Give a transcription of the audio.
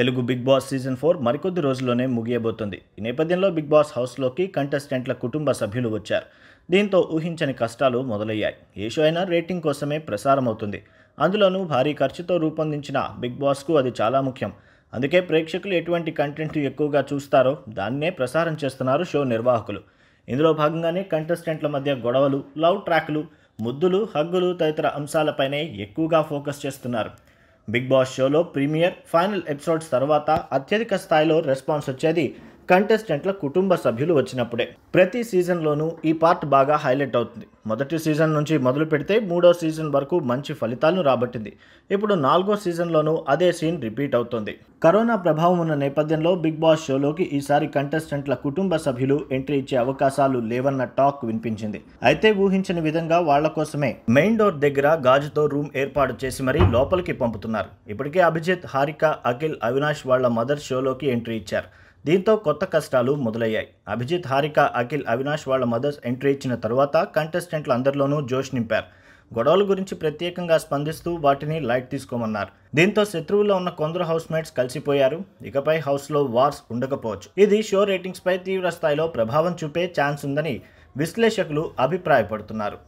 Telugu Bigg Boss season four మరికొద్ది రోజుల్లోనే ముగియబోతుంది ఈ నేపథ్యంలో బిగ్ బాస్ హౌస్లోకి కంటెస్టెంట్ల కుటుంబ సభ్యులు వచ్చారు దీంతో ఊహించని కష్టాలు మొదలయ్యాయి ఏ షో అయినా రేటింగ్ కోసమే ప్రసారం అవుతుంది అందులోనూ భారీ ఖర్చుతో రూపొందించిన బిగ్ బాస్కు అది చాలా ముఖ్యం అందుకే ప్రేక్షకులు ఎటువంటి కంటెంట్ ఎక్కువగా చూస్తారో దాన్నే ప్రసారం చేస్తున్నారు షో నిర్వాహకులు ఇందులో భాగంగానే కంటెస్టెంట్ల మధ్య గొడవలు లవ్ ట్రాక్లు ముద్దులు హగ్గులు తదితర అంశాలపైనే ఎక్కువగా ఫోకస్ చేస్తున్నారు బిగ్ బాస్ షోలో ప్రీమియర్ ఫైనల్ ఎపిసోడ్స్ తర్వాత అత్యధిక స్థాయిలో రెస్పాన్స్ వచ్చేది కంటెస్టెంట్ల కుటుంబ సభ్యులు వచ్చినప్పుడే ప్రతి సీజన్లోనూ ఈ పార్ట్ బాగా హైలైట్ అవుతుంది మొదటి సీజన్ నుంచి మొదలు పెడితే మూడో సీజన్ వరకు మంచి ఫలితాలను రాబట్టింది ఇప్పుడు నాలుగో సీజన్లోనూ అదే సీన్ రిపీట్ అవుతుంది కరోనా ప్రభావం ఉన్న నేపథ్యంలో బిగ్ బాస్ షోలోకి ఈసారి కంటెస్టెంట్ల కుటుంబ సభ్యులు ఎంట్రీ ఇచ్చే అవకాశాలు లేవన్న టాక్ వినిపించింది అయితే ఊహించిన విధంగా వాళ్ల కోసమే మెయిన్ డోర్ దగ్గర గాజుతో రూమ్ ఏర్పాటు చేసి మరీ లోపలికి పంపుతున్నారు ఇప్పటికే అభిజిత్ హారిక అఖిల్ అవినాష్ వాళ్ల మదర్ షోలోకి ఎంట్రీ ఇచ్చారు దీంతో కొత్త కష్టాలు మొదలయ్యాయి అభిజిత్ హారిక అఖిల్ అవినాష్ వాళ్ల మదర్స్ ఎంట్రీ ఇచ్చిన తర్వాత కంటెస్టెంట్లు అందరిలోనూ జోష్ నింపారు గొడవల గురించి ప్రత్యేకంగా స్పందిస్తూ వాటిని లైట్ తీసుకోమన్నారు దీంతో శత్రువులో ఉన్న కొందరు హౌస్ మేట్స్ కలిసిపోయారు ఇకపై హౌస్లో వార్స్ ఉండకపోవచ్చు ఇది షో రేటింగ్స్పై తీవ్ర స్థాయిలో ప్రభావం చూపే ఛాన్స్ ఉందని విశ్లేషకులు అభిప్రాయపడుతున్నారు